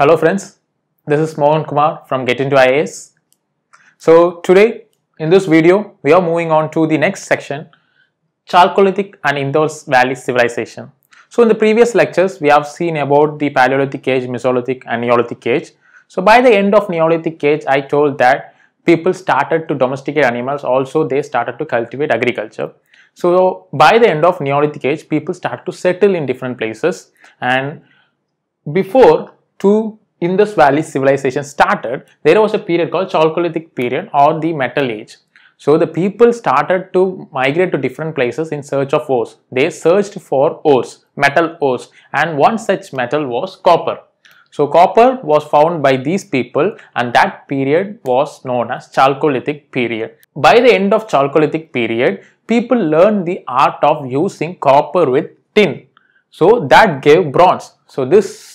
Hello friends, this is Mohan Kumar from Get Into IAS. So today in this video, we are moving on to the next section, Chalcolithic and Indus Valley Civilization. So in the previous lectures, we have seen about the Paleolithic age, Mesolithic and Neolithic age. So by the end of Neolithic age, I told that people started to domesticate animals, also they started to cultivate agriculture. So by the end of Neolithic age, people start to settle in different places and before to Indus Valley civilization started, there was a period called Chalcolithic period or the Metal Age. So the people started to migrate to different places in search of ores. They searched for ores, metal ores and one such metal was copper. So copper was found by these people and that period was known as Chalcolithic period. By the end of Chalcolithic period, people learned the art of using copper with tin. So that gave bronze. So this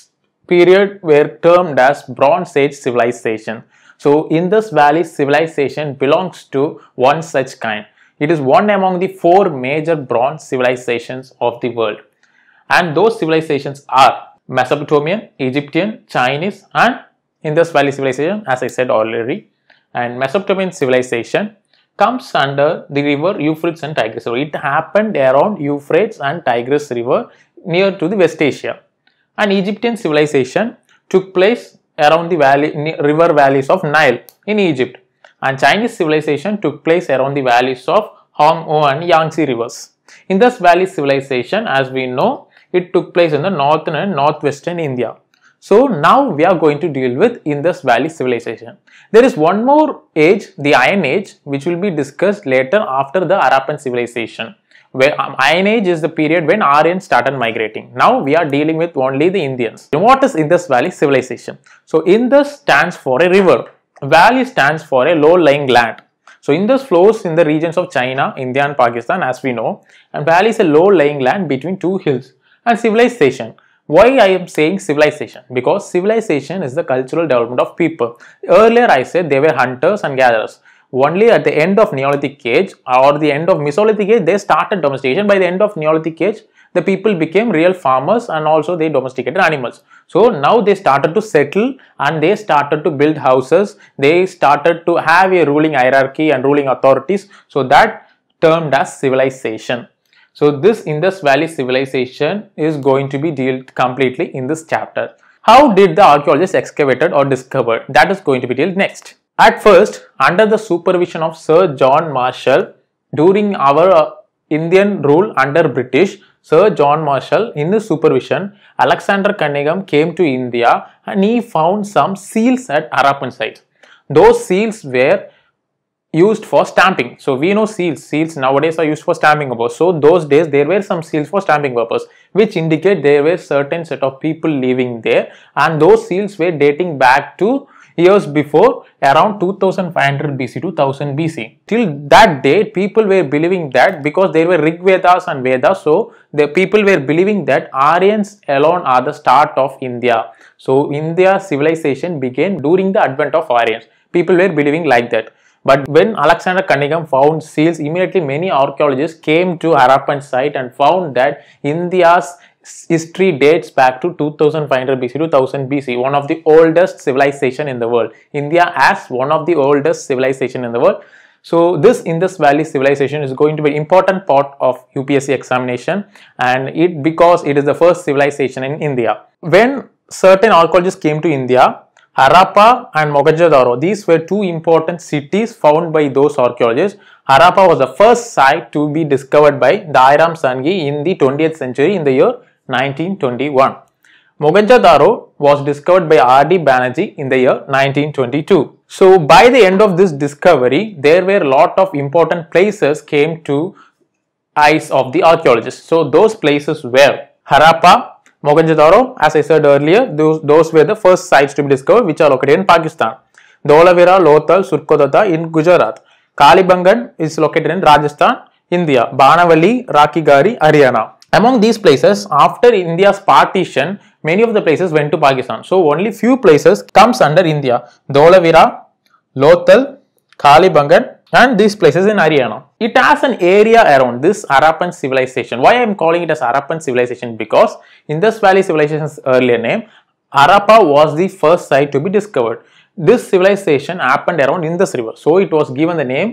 period were termed as Bronze Age civilization. So Indus Valley civilization belongs to one such kind. It is one among the four major bronze civilizations of the world. And those civilizations are Mesopotamian, Egyptian, Chinese and Indus Valley civilization as I said already. And Mesopotamian civilization comes under the river Euphrates and Tigris So, It happened around Euphrates and Tigris river near to the West Asia and Egyptian civilization took place around the valley, river valleys of Nile in Egypt and Chinese civilization took place around the valleys of O and Yangtze rivers. In this valley civilization as we know it took place in the northern and northwestern India. So now we are going to deal with Indus Valley civilization. There is one more age, the Iron Age, which will be discussed later after the Arapan civilization where um, Iron Age is the period when Aryans started migrating. Now we are dealing with only the Indians. What is Indus Valley Civilization? So Indus stands for a river. Valley stands for a low-lying land. So Indus flows in the regions of China, India and Pakistan as we know. And valley is a low-lying land between two hills. And civilization. Why I am saying civilization? Because civilization is the cultural development of people. Earlier I said they were hunters and gatherers. Only at the end of Neolithic age or the end of Mesolithic age, they started domestication. By the end of Neolithic age, the people became real farmers and also they domesticated animals. So now they started to settle and they started to build houses. They started to have a ruling hierarchy and ruling authorities. So that termed as civilization. So this Indus Valley civilization is going to be dealt completely in this chapter. How did the archaeologists excavated or discovered? That is going to be dealt next. At first, under the supervision of Sir John Marshall, during our uh, Indian rule under British, Sir John Marshall, in his supervision, Alexander Cunningham came to India and he found some seals at Harappan site. Those seals were used for stamping. So we know seals. Seals nowadays are used for stamping purpose. So those days there were some seals for stamping purpose, which indicate there were certain set of people living there, and those seals were dating back to years before around 2500 BC to 1000 BC. Till that date, people were believing that because there were Rig Vedas and Vedas, so the people were believing that Aryans alone are the start of India. So, India civilization began during the advent of Aryans. People were believing like that. But when Alexander Cunningham found seals, immediately many archaeologists came to Harappan site and found that India's history dates back to 2500 BC to 1000 BC, one of the oldest civilization in the world. India as one of the oldest civilization in the world. So this Indus Valley civilization is going to be important part of UPSC examination and it because it is the first civilization in India. When certain archaeologists came to India, Harappa and Mohenjo-daro, these were two important cities found by those archaeologists. Harappa was the first site to be discovered by Dairam Sanghi in the 20th century in the year 1921. Mohenjo-daro was discovered by R.D. Banerjee in the year 1922. So by the end of this discovery, there were a lot of important places came to eyes of the archaeologists. So those places were Harappa, Mohenjo-daro, as I said earlier, those, those were the first sites to be discovered which are located in Pakistan. Dholavira, Lothal, Surkodata in Gujarat. Kalibangan is located in Rajasthan, India. Banavali, Rakigari, Haryana. Among these places, after India's partition, many of the places went to Pakistan. So only few places comes under India. Dholavira, Lothal, Kalibangan and these places in Ariana. It has an area around this Harappan civilization. Why I am calling it as Harappan civilization? Because Indus Valley civilization's earlier name, Harappa was the first site to be discovered. This civilization happened around Indus river. So it was given the name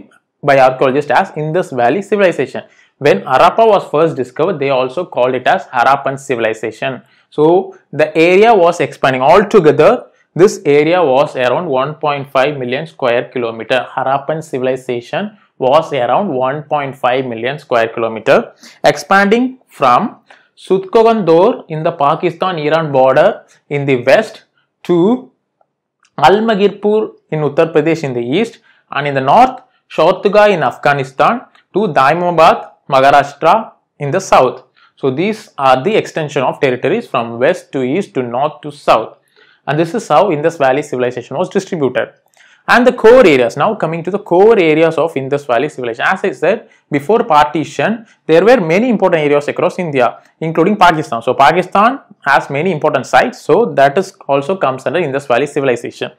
by archaeologists as Indus Valley civilization. When Harappa was first discovered, they also called it as Harappan civilization. So the area was expanding altogether. This area was around 1.5 million square kilometer. Harappan civilization was around 1.5 million square kilometer, expanding from Sudkogandor in the Pakistan-Iran border in the west to Almagirpur in Uttar Pradesh in the east and in the north, Shortuga in Afghanistan to Daimabad Maharashtra in the south. So these are the extension of territories from west to east to north to south. And this is how Indus Valley civilization was distributed. And the core areas, now coming to the core areas of Indus Valley civilization. As I said, before partition, there were many important areas across India, including Pakistan. So Pakistan has many important sites, so that is also comes under Indus Valley civilization.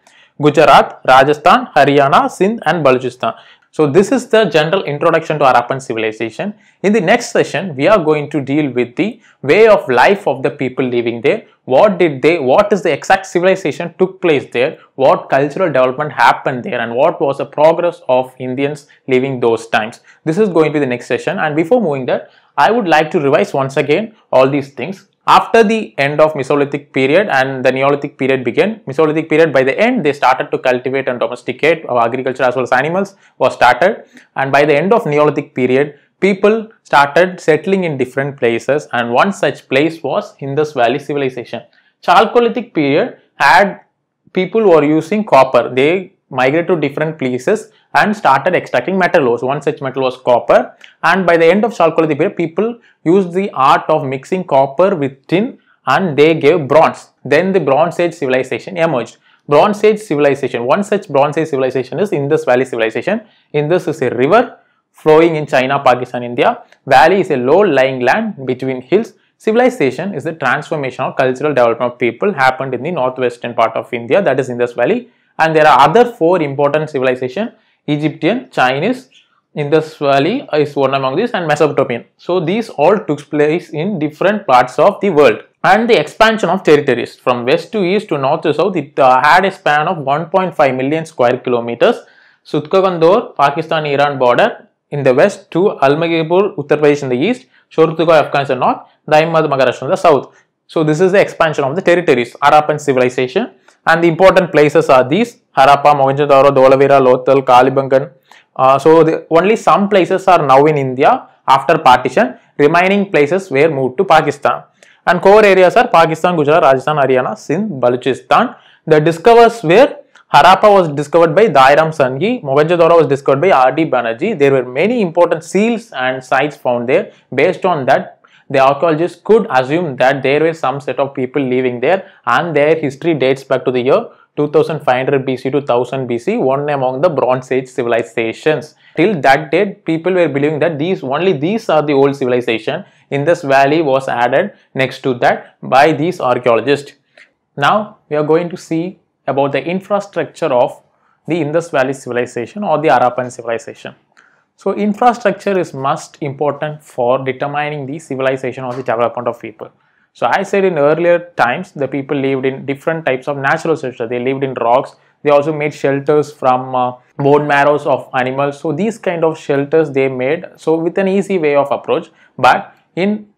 Gujarat, Rajasthan, Haryana, Sindh and Balochistan. So this is the general introduction to Harappan civilization. In the next session, we are going to deal with the way of life of the people living there. What did they, what is the exact civilization took place there, what cultural development happened there and what was the progress of Indians living those times. This is going to be the next session and before moving there, I would like to revise once again all these things. After the end of Mesolithic period and the Neolithic period began, Mesolithic period by the end they started to cultivate and domesticate uh, agriculture as well as animals was started and by the end of Neolithic period people started settling in different places and one such place was Indus Valley civilization. Chalcolithic period had people were using copper they migrated to different places and started extracting metal ores. One such metal was copper and by the end of Chalcolithic period, people used the art of mixing copper with tin and they gave bronze. Then the Bronze Age civilization emerged. Bronze Age civilization, one such Bronze Age civilization is Indus Valley civilization. Indus is a river flowing in China, Pakistan, India. Valley is a low-lying land between hills. Civilization is the transformation or cultural development of people happened in the northwestern part of India that is Indus Valley and there are other four important civilization Egyptian, Chinese, Indus Valley is one among these and Mesopotamian. So these all took place in different parts of the world and the expansion of territories from west to east to north to south it uh, had a span of 1.5 million square kilometers. Sutkagandor, Pakistan-Iran border in the west to Almagirpur, Uttar Pradesh in the east, Shortugai, Afghanistan north, Daimad, Maharashtra in the south. So this is the expansion of the territories, Arapan civilization and the important places are these Harappa, Mohenjo-daro, Dholavira, Lothal, Kalibangan. Uh, so the, only some places are now in India after partition. Remaining places were moved to Pakistan. And core areas are Pakistan, Gujarat, Rajasthan, Haryana, Sindh, Balochistan. The discoverers were Harappa was discovered by Dairam Sanghi, Mohenjo-daro was discovered by R.D. Banerjee. There were many important seals and sites found there. Based on that, the archaeologists could assume that there were some set of people living there and their history dates back to the year 2500 BC to 1000 BC, one among the Bronze Age civilizations. Till that date, people were believing that these only these are the old civilization. In this valley was added next to that by these archaeologists. Now we are going to see about the infrastructure of the Indus Valley civilization or the Arapan civilization. So infrastructure is most important for determining the civilization or the development of people. So I said in earlier times, the people lived in different types of natural shelter. They lived in rocks. They also made shelters from uh, bone marrows of animals. So these kind of shelters they made. So with an easy way of approach. But in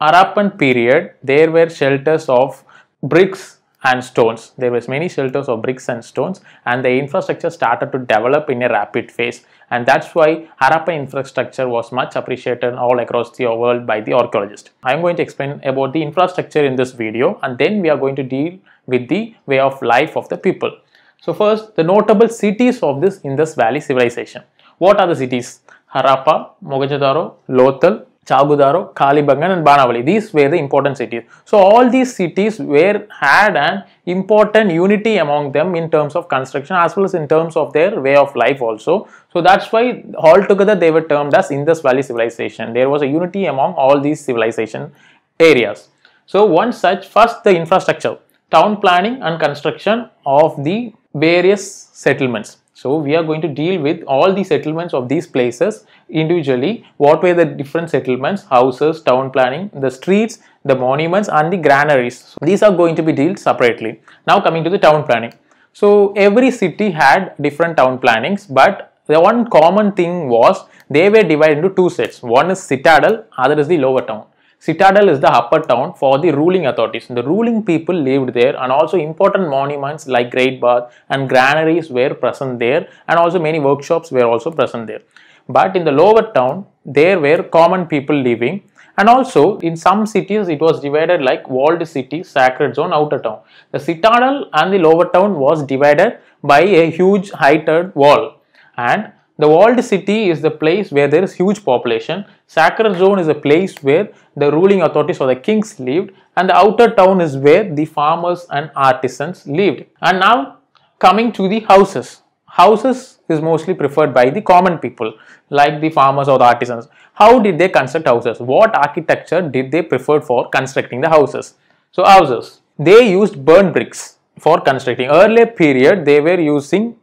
Harappan period, there were shelters of bricks and stones. There was many shelters of bricks and stones and the infrastructure started to develop in a rapid phase and that's why Harappan infrastructure was much appreciated all across the world by the archaeologists. I am going to explain about the infrastructure in this video and then we are going to deal with the way of life of the people. So first, the notable cities of this Indus Valley civilization. What are the cities? Harappa, Mohenjo-daro, Lothal, Chagudaro, Kalibangan and Banavali. These were the important cities. So all these cities were had an important unity among them in terms of construction as well as in terms of their way of life also. So that's why altogether they were termed as Indus Valley civilization. There was a unity among all these civilization areas. So one such first the infrastructure, town planning and construction of the various settlements. So we are going to deal with all the settlements of these places individually. What were the different settlements, houses, town planning, the streets, the monuments and the granaries. So these are going to be dealt separately. Now coming to the town planning. So every city had different town plannings but the one common thing was they were divided into two sets. One is citadel, other is the lower town. Citadel is the upper town for the ruling authorities. The ruling people lived there and also important monuments like Great Bath and granaries were present there and also many workshops were also present there. But in the lower town, there were common people living and also in some cities it was divided like walled city, sacred zone, outer town. The citadel and the lower town was divided by a huge heighted wall and the walled city is the place where there is huge population. Sacred zone is a place where the ruling authorities or the kings lived and the outer town is where the farmers and artisans lived. And now coming to the houses. Houses is mostly preferred by the common people like the farmers or the artisans. How did they construct houses? What architecture did they prefer for constructing the houses? So houses, they used burnt bricks for constructing. Earlier period they were using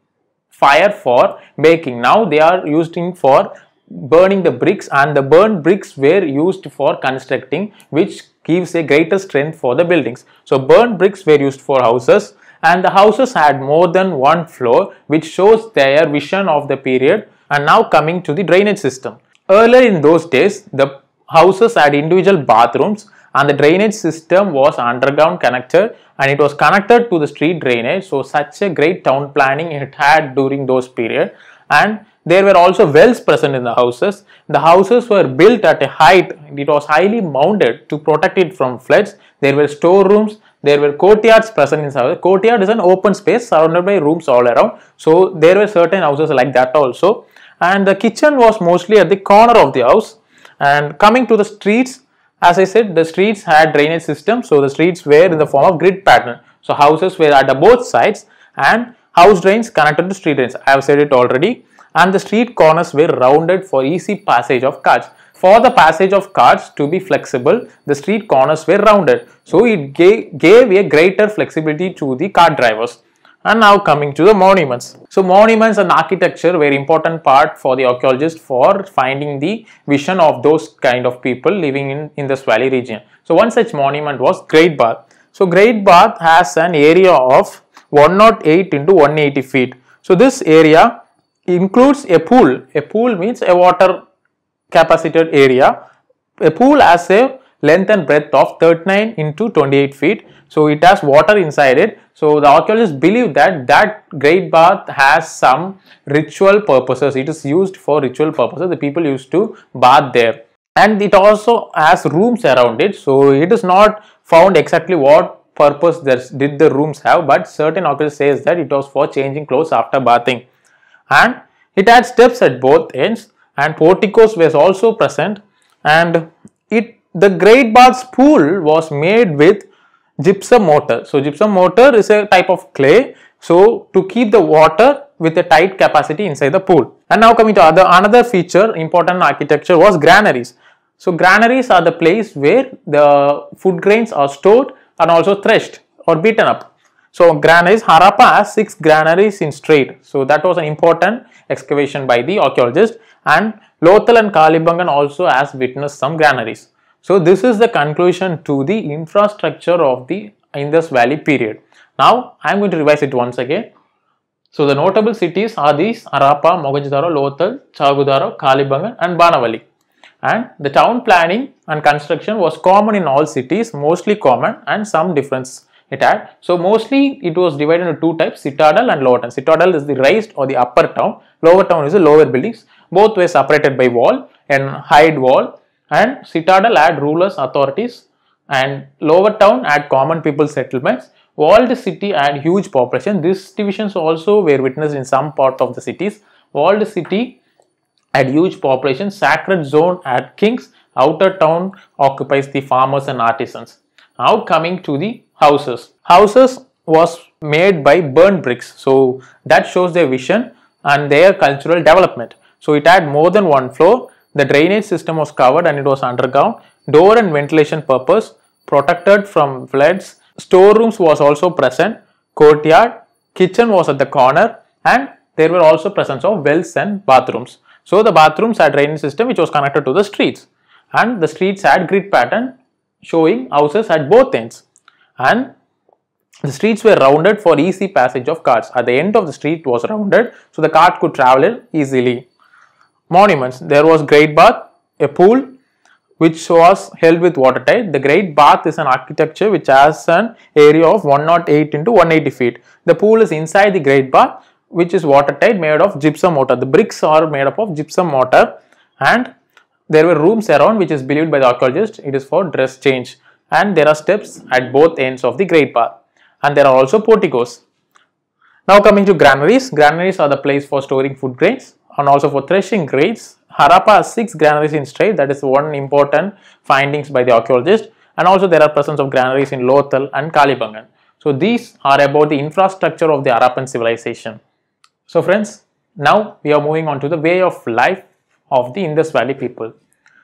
fire for baking. Now they are using for burning the bricks and the burned bricks were used for constructing which gives a greater strength for the buildings. So burned bricks were used for houses and the houses had more than one floor which shows their vision of the period and now coming to the drainage system. Earlier in those days the houses had individual bathrooms and the drainage system was underground connected and it was connected to the street drainage so such a great town planning it had during those period and there were also wells present in the houses the houses were built at a height it was highly mounted to protect it from floods there were storerooms there were courtyards present in the courtyard is an open space surrounded by rooms all around so there were certain houses like that also and the kitchen was mostly at the corner of the house and coming to the streets as I said, the streets had drainage system, so the streets were in the form of grid pattern. So houses were at the both sides and house drains connected to street drains. I have said it already. And the street corners were rounded for easy passage of cars. For the passage of cars to be flexible, the street corners were rounded. So it gave, gave a greater flexibility to the car drivers. And now coming to the monuments. So monuments and architecture were important part for the archaeologists for finding the vision of those kind of people living in, in this valley region. So one such monument was Great Bath. So Great Bath has an area of 108 into 180 feet. So this area includes a pool. A pool means a water capacitated area. A pool has a length and breadth of 39 into 28 feet. So it has water inside it. So the archaeologists believe that that great bath has some ritual purposes. It is used for ritual purposes. The people used to bath there. And it also has rooms around it. So it is not found exactly what purpose did the rooms have but certain archaeologists says that it was for changing clothes after bathing. And it had steps at both ends and porticos was also present and it the great Bath pool was made with gypsum mortar. So gypsum mortar is a type of clay. So to keep the water with a tight capacity inside the pool. And now coming to other another feature important architecture was granaries. So granaries are the place where the food grains are stored and also threshed or beaten up. So granaries, Harappa has six granaries in straight. So that was an important excavation by the archaeologist and Lothal and Kalibangan also has witnessed some granaries. So this is the conclusion to the infrastructure of the Indus Valley period. Now I am going to revise it once again. So the notable cities are these Arapa, Mohenjo-daro, Lothal, Chagudaro, Kalibangan and Banavali. And the town planning and construction was common in all cities, mostly common and some difference it had. So mostly it was divided into two types, citadel and lower town. Citadel is the raised or the upper town, lower town is the lower buildings. Both were separated by wall and hide wall and citadel had rulers authorities and lower town had common people settlements walled city had huge population these divisions also were witnessed in some part of the cities walled city had huge population sacred zone at kings outer town occupies the farmers and artisans now coming to the houses houses was made by burnt bricks so that shows their vision and their cultural development so it had more than one floor the drainage system was covered and it was underground. Door and ventilation purpose, protected from floods. Storerooms was also present. Courtyard, kitchen was at the corner and there were also presence of wells and bathrooms. So the bathrooms had drainage system which was connected to the streets and the streets had grid pattern showing houses at both ends and the streets were rounded for easy passage of carts. At the end of the street was rounded so the cart could travel easily monuments. There was great bath, a pool which was held with watertight. The great bath is an architecture which has an area of 108 into 180 feet. The pool is inside the great bath which is watertight made of gypsum mortar. The bricks are made up of gypsum mortar and there were rooms around which is believed by the archaeologists it is for dress change and there are steps at both ends of the great bath and there are also porticos. Now coming to granaries, granaries are the place for storing food grains and also for threshing graves. Harappa has six granaries in straight, that is one important findings by the archaeologist and also there are presence of granaries in Lothal and Kalibangan. So these are about the infrastructure of the Harappan civilization. So friends, now we are moving on to the way of life of the Indus Valley people.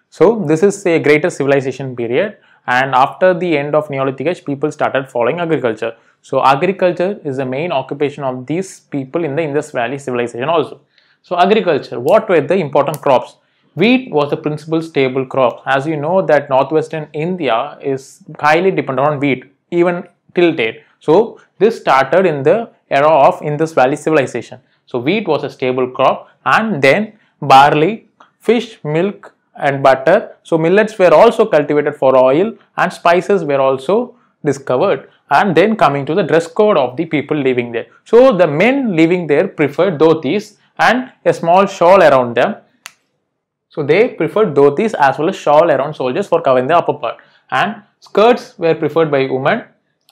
So this is a greater civilization period and after the end of Neolithic age, people started following agriculture. So agriculture is the main occupation of these people in the Indus Valley civilization also. So agriculture, what were the important crops? Wheat was the principal staple crop. As you know that northwestern India is highly dependent on wheat even till date. So this started in the era of Indus Valley civilization. So wheat was a staple crop and then barley, fish, milk and butter. So millets were also cultivated for oil and spices were also discovered and then coming to the dress code of the people living there. So the men living there preferred dhotis and a small shawl around them. So they preferred dhotis as well as shawl around soldiers for covering the upper part. And skirts were preferred by women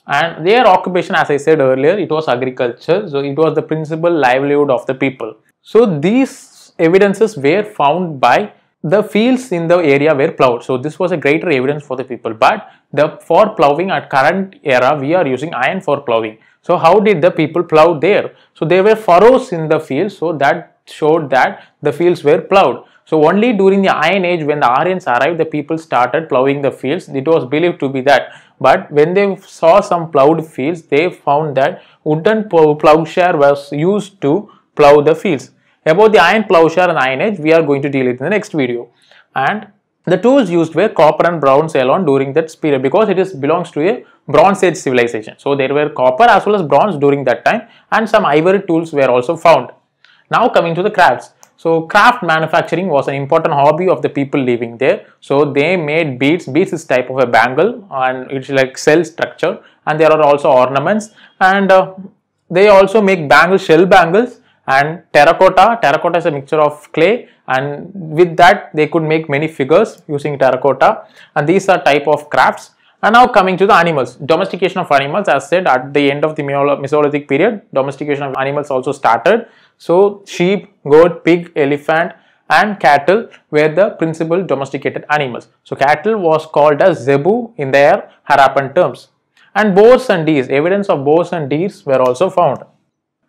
and their occupation as I said earlier it was agriculture. So it was the principal livelihood of the people. So these evidences were found by the fields in the area were plowed. So this was a greater evidence for the people. But the for plowing at current era we are using iron for plowing. So how did the people plow there? So there were furrows in the fields, so that showed that the fields were plowed. So only during the Iron Age when the Aryans arrived, the people started plowing the fields. It was believed to be that. But when they saw some plowed fields, they found that wooden plowshare was used to plow the fields. About the iron plowshare and iron age, we are going to deal it in the next video. And the tools used were copper and bronze alone during that period because it is belongs to a Bronze Age civilization. So there were copper as well as bronze during that time and some ivory tools were also found. Now coming to the crafts. So craft manufacturing was an important hobby of the people living there. So they made beads. Beads is type of a bangle and it's like cell structure and there are also ornaments and uh, they also make bangle shell bangles and terracotta. Terracotta is a mixture of clay and with that they could make many figures using terracotta and these are type of crafts and now coming to the animals, domestication of animals as said at the end of the Mesolithic period, domestication of animals also started. So sheep, goat, pig, elephant and cattle were the principal domesticated animals. So cattle was called as zebu in their Harappan terms. And boars and deers, evidence of boars and deers were also found.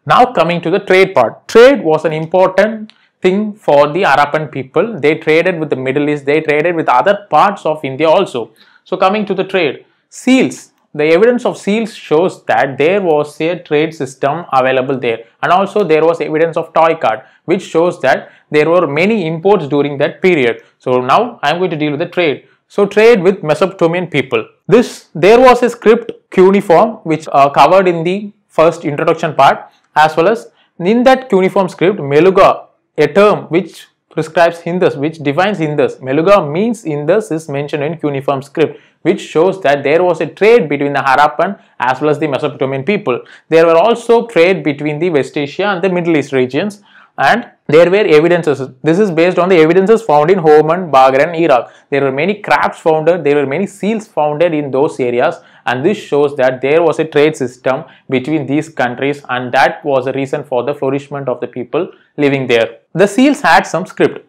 Now coming to the trade part, trade was an important thing for the Harappan people. They traded with the Middle East, they traded with other parts of India also. So coming to the trade, seals. The evidence of seals shows that there was a trade system available there and also there was evidence of toy card which shows that there were many imports during that period. So now I am going to deal with the trade. So trade with Mesopotamian people. This there was a script cuneiform which uh, covered in the first introduction part as well as in that cuneiform script Meluga a term which prescribes Hindus, which defines Hindus. Meluga means Hindus is mentioned in cuneiform script, which shows that there was a trade between the Harappan as well as the Mesopotamian people. There were also trade between the West Asia and the Middle East regions and there were evidences. This is based on the evidences found in Homan, Baghra Iraq. There were many crabs found, there were many seals found in those areas and this shows that there was a trade system between these countries and that was the reason for the flourishment of the people living there. The seals had some script.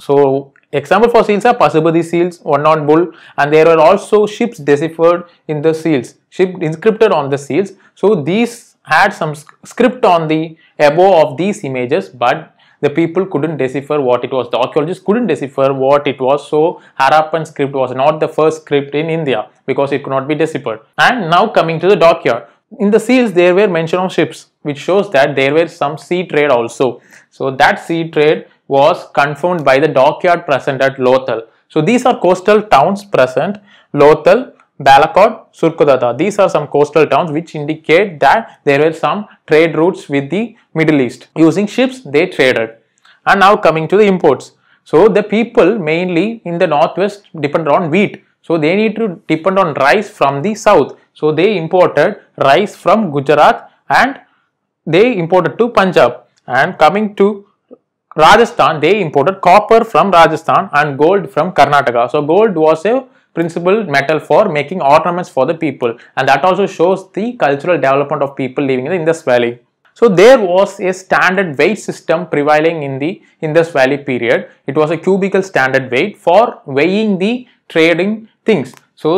So example for seals are Pasubadi seals, one-on bull and there were also ships deciphered in the seals, ship inscripted on the seals. So these had some script on the above of these images but the people couldn't decipher what it was. The archaeologists couldn't decipher what it was. So Harappan script was not the first script in India because it could not be deciphered. And now coming to the dockyard. In the seals there were mention of ships which shows that there were some sea trade also. So that sea trade was confirmed by the dockyard present at Lothal. So these are coastal towns present Lothal Balakot, Surkodata. These are some coastal towns which indicate that there were some trade routes with the Middle East. Using ships, they traded. And now coming to the imports. So the people mainly in the northwest depend on wheat. So they need to depend on rice from the south. So they imported rice from Gujarat and they imported to Punjab. And coming to Rajasthan, they imported copper from Rajasthan and gold from Karnataka. So gold was a principal metal for making ornaments for the people and that also shows the cultural development of people living in the Indus Valley. So there was a standard weight system prevailing in the Indus Valley period. It was a cubical standard weight for weighing the trading things. So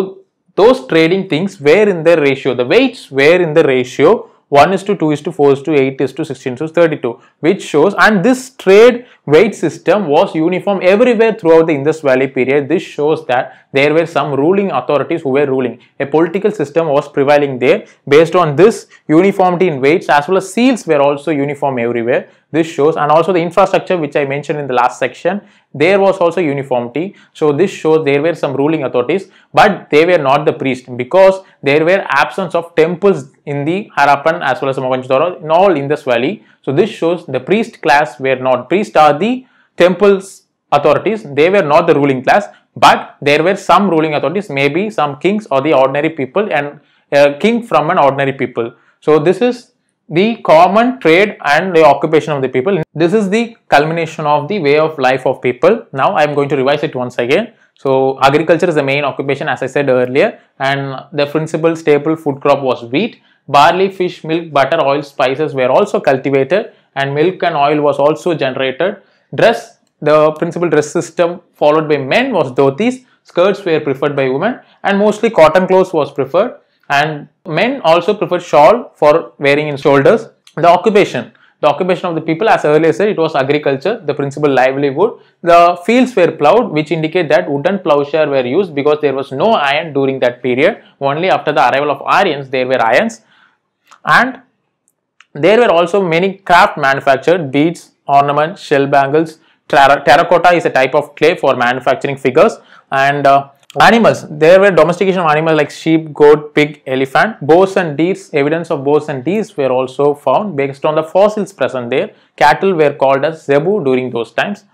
those trading things were in the ratio, the weights were in the ratio 1 is to 2 is to 4 is to 8 is to 16 is to 32 which shows and this trade weight system was uniform everywhere throughout the Indus Valley period. This shows that there were some ruling authorities who were ruling. A political system was prevailing there. Based on this uniformity in weights as well as seals were also uniform everywhere this shows and also the infrastructure which I mentioned in the last section there was also uniformity so this shows there were some ruling authorities but they were not the priest because there were absence of temples in the Harappan as well as Mohenjo-daro in all Indus Valley so this shows the priest class were not priests are the temples authorities they were not the ruling class but there were some ruling authorities maybe some kings or the ordinary people and a uh, king from an ordinary people so this is the common trade and the occupation of the people. This is the culmination of the way of life of people. Now I am going to revise it once again. So agriculture is the main occupation as I said earlier and the principal staple food crop was wheat. Barley, fish, milk, butter, oil, spices were also cultivated and milk and oil was also generated. Dress, the principal dress system followed by men was dhotis, skirts were preferred by women and mostly cotton clothes was preferred and men also prefer shawl for wearing in shoulders. The occupation, the occupation of the people as earlier said it was agriculture, the principal livelihood. The fields were ploughed which indicate that wooden plowshare were used because there was no iron during that period. Only after the arrival of Aryans there were irons and there were also many craft manufactured beads, ornaments, shell bangles. Terra terracotta is a type of clay for manufacturing figures and uh, Animals. There were domestication of animals like sheep, goat, pig, elephant. Boars and deers, evidence of boars and deers were also found based on the fossils present there. Cattle were called as zebu during those times.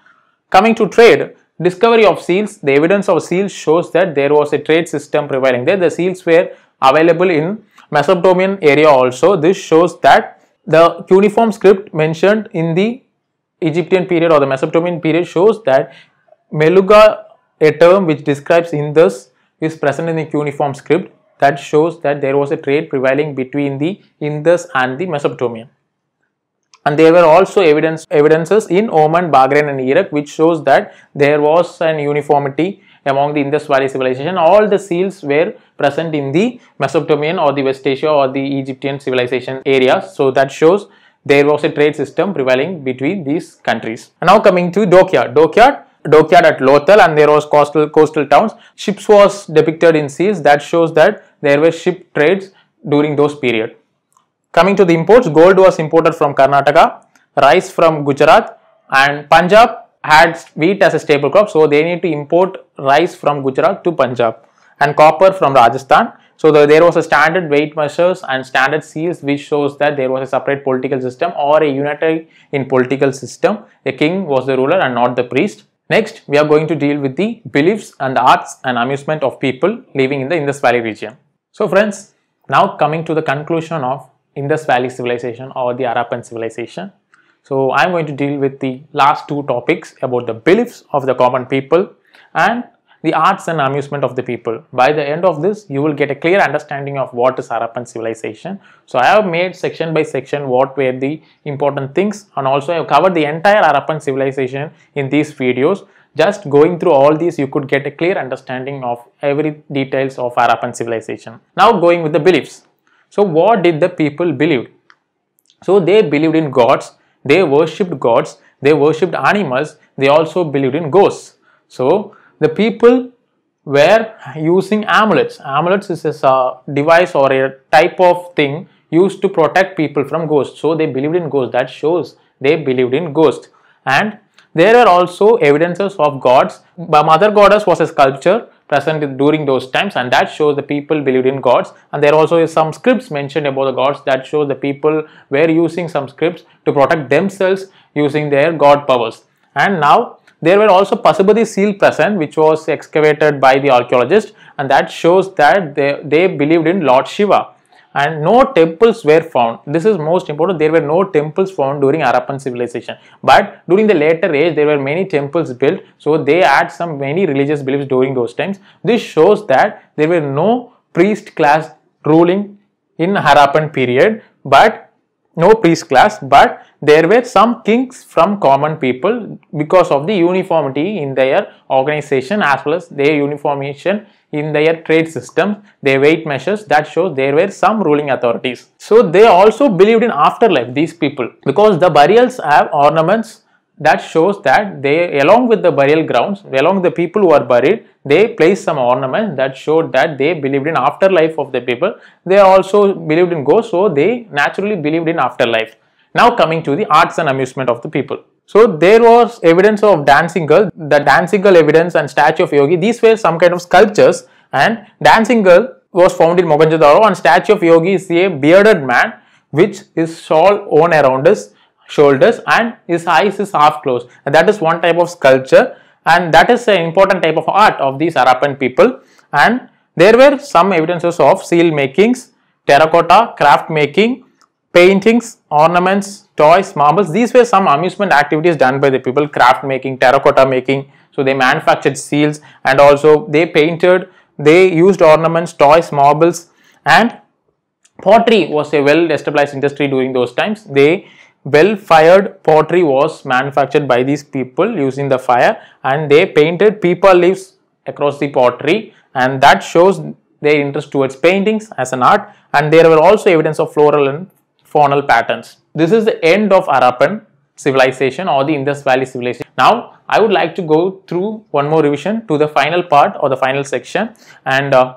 Coming to trade, discovery of seals. The evidence of seals shows that there was a trade system prevailing there. The seals were available in Mesopotamian area also. This shows that the cuneiform script mentioned in the Egyptian period or the Mesopotamian period shows that Meluga a term which describes Indus is present in the cuneiform script that shows that there was a trade prevailing between the Indus and the Mesopotamia. And there were also evidence, evidences in Oman, Bahrain and Iraq which shows that there was an uniformity among the Indus Valley civilization. All the seals were present in the Mesopotamian or the West Asia or the Egyptian civilization area. So that shows there was a trade system prevailing between these countries. now coming to Dokya. Dokya dockyard at Lothal and there was coastal coastal towns. Ships was depicted in seas that shows that there were ship trades during those period. Coming to the imports, gold was imported from Karnataka, rice from Gujarat and Punjab had wheat as a staple crop so they need to import rice from Gujarat to Punjab and copper from Rajasthan. So the, there was a standard weight measures and standard seals which shows that there was a separate political system or a unitary in political system. A king was the ruler and not the priest. Next, we are going to deal with the beliefs and arts and amusement of people living in the Indus Valley region. So friends, now coming to the conclusion of Indus Valley civilization or the Harappan civilization. So I'm going to deal with the last two topics about the beliefs of the common people and the arts and amusement of the people. By the end of this, you will get a clear understanding of what is Harappan civilization. So I have made section by section what were the important things and also I have covered the entire Harappan civilization in these videos. Just going through all these, you could get a clear understanding of every details of Harappan civilization. Now going with the beliefs. So what did the people believe? So they believed in gods, they worshipped gods, they worshipped animals, they also believed in ghosts. So the people were using amulets. Amulets is a device or a type of thing used to protect people from ghosts. So they believed in ghosts. That shows they believed in ghosts. And there are also evidences of gods. Mother Goddess was a sculpture present during those times and that shows the people believed in gods and there also is some scripts mentioned about the gods that shows the people were using some scripts to protect themselves using their god powers and now there were also Pasubadi seal present which was excavated by the archaeologist and that shows that they, they believed in Lord Shiva and no temples were found. This is most important. There were no temples found during Harappan civilization. But during the later age, there were many temples built. So they had some many religious beliefs during those times. This shows that there were no priest class ruling in Harappan period, but no priest class, but there were some kings from common people because of the uniformity in their organization as well as their uniformation in their trade system, their weight measures that shows there were some ruling authorities. So they also believed in afterlife, these people, because the burials have ornaments that shows that they along with the burial grounds along the people who are buried they placed some ornaments that showed that they believed in afterlife of the people they also believed in ghosts so they naturally believed in afterlife now coming to the arts and amusement of the people. So there was evidence of dancing girl, the dancing girl evidence and statue of Yogi. These were some kind of sculptures and dancing girl was found in Mohenjo-daro and statue of Yogi is a bearded man which is shawl worn around his shoulders and his eyes is half closed. And that is one type of sculpture and that is an important type of art of these Harappan people and there were some evidences of seal makings, terracotta, craft making paintings, ornaments, toys, marbles. These were some amusement activities done by the people, craft making, terracotta making. So they manufactured seals and also they painted, they used ornaments, toys, marbles and pottery was a well established industry during those times. They well fired pottery was manufactured by these people using the fire and they painted people leaves across the pottery and that shows their interest towards paintings as an art and there were also evidence of floral and faunal patterns. This is the end of Harappan civilization or the Indus Valley civilization. Now, I would like to go through one more revision to the final part or the final section and uh,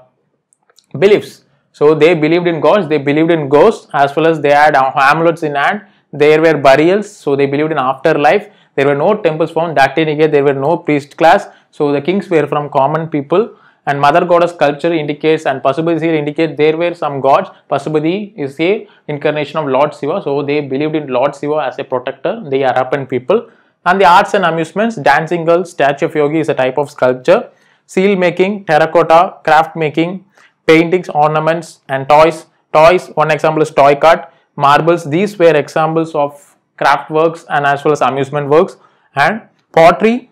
beliefs. So, they believed in gods, they believed in ghosts as well as they had amulets in hand. There were burials, so they believed in afterlife. There were no temples found that in India, there were no priest class. So, the kings were from common people and mother goddess sculpture indicates and Pasubadi here indicates there were some gods. Pasubadi is a incarnation of Lord Shiva. So they believed in Lord Shiva as a protector, the Harappan people. And the arts and amusements, dancing girl, statue of yogi is a type of sculpture. Seal making, terracotta, craft making, paintings, ornaments and toys. Toys, one example is toy cart, marbles. These were examples of craft works and as well as amusement works. And pottery,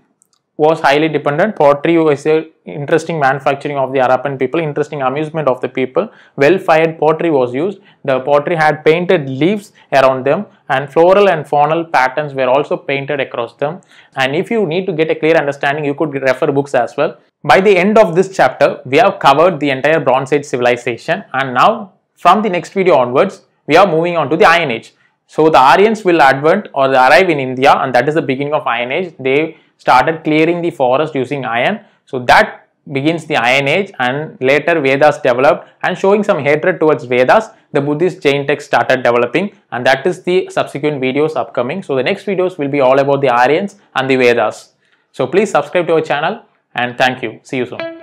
was highly dependent. Pottery was the interesting manufacturing of the Arapan people, interesting amusement of the people. Well-fired pottery was used. The pottery had painted leaves around them and floral and faunal patterns were also painted across them. And if you need to get a clear understanding, you could refer books as well. By the end of this chapter, we have covered the entire Bronze Age civilization and now from the next video onwards, we are moving on to the Iron Age. So the Aryans will advent or arrive in India and that is the beginning of Iron Age. They started clearing the forest using iron. So that begins the Iron Age and later Vedas developed and showing some hatred towards Vedas, the Buddhist Jain text started developing and that is the subsequent videos upcoming. So the next videos will be all about the Aryans and the Vedas. So please subscribe to our channel and thank you. See you soon.